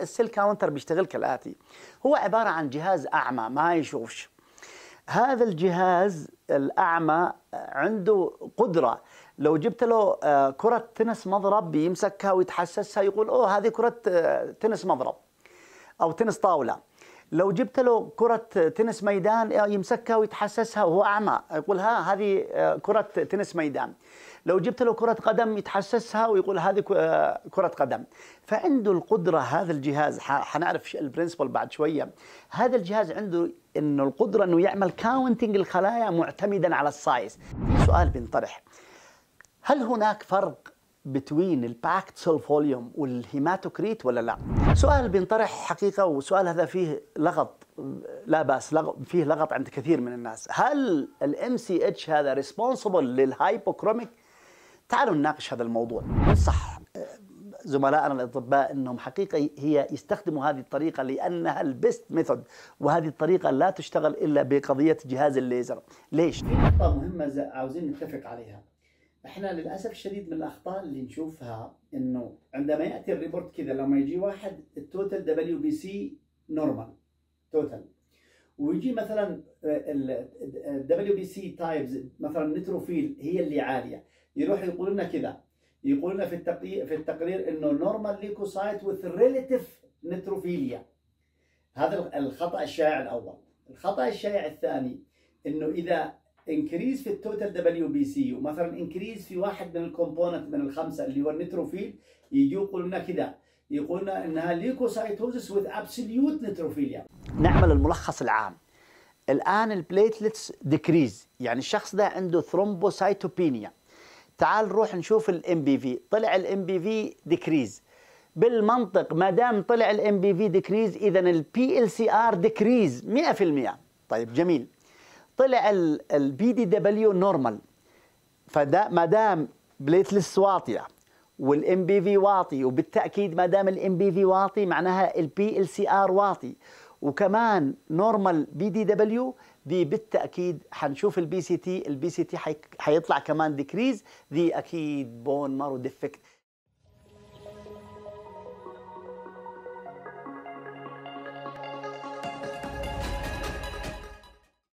السيل كاونتر بيشتغل كالاتي هو عباره عن جهاز اعمى ما يشوفش هذا الجهاز الاعمى عنده قدره لو جبت له آه، كره تنس مضرب بيمسكها ويتحسسها يقول اوه هذه كره آه، تنس مضرب او تنس طاوله لو جبت له كرة تنس ميدان آه، يمسكها ويتحسسها وهو أعمى يقول ها هذه آه، كرة تنس ميدان لو جبت له كرة قدم يتحسسها ويقول هذه آه، كرة قدم فعنده القدرة هذا الجهاز حنعرف البرنسبل بعد شوية هذا الجهاز عنده انه القدرة انه يعمل كاونتنج الخلايا معتمدا على السايز سؤال بينطرح هل هناك فرق بتوين الباكت فوليوم والهيماتوكريت ولا لا؟ سؤال بينطرح حقيقه وسؤال هذا فيه لغط لا باس لغط فيه لغط عند كثير من الناس، هل الام سي اتش هذا ريسبونسبل للهايبوكروميك؟ تعالوا نناقش هذا الموضوع. صح زملائنا الاطباء انهم حقيقه هي يستخدموا هذه الطريقه لانها البيست ميثود وهذه الطريقه لا تشتغل الا بقضيه جهاز الليزر، ليش؟ نقطه مهمه عاوزين نتفق عليها. احنا للاسف الشديد من الاخطاء اللي نشوفها انه عندما ياتي الريبورت كذا لما يجي واحد التوتال دبليو بي سي نورمال توتال ويجي مثلا آه، الدبليو آه، بي سي تايبز مثلا نتروفيل هي اللي عاليه يروح يقول لنا كذا يقول لنا في التقرير في التقرير انه نورمال ليكوسايت وذ ريليتيف نتروفيليا هذا الخطا الشائع الاول الخطا الشائع الثاني انه اذا انكريز في التوتال دبليو بي سي ومثلا انكريز في واحد من الكومبوننت من الخمسه اللي هو النيتروفيل يجوا يقولوا لنا كده يقولنا انها ليكوسايتوزس وذ ابسوليوت نيتروفيليا نعمل الملخص العام الان البليتلتس ديكريز يعني الشخص ده عنده ثرومبوسايتوبينيا تعال نروح نشوف الام بي في طلع الام بي في ديكريز بالمنطق ما دام طلع الام بي في ديكريز اذا البي ال سي ار ديكريز 100% طيب جميل طلع البي دي دبليو نورمال فده ما دام بليتلس واطيه والام بي في واطي وبالتاكيد ما دام الام بي في واطي معناها البي ال سي ار واطي وكمان نورمال بي دي دبليو دي بالتاكيد حنشوف البي سي تي البي سي تي حيطلع كمان ديكريز دي اكيد بون مارو ديفكت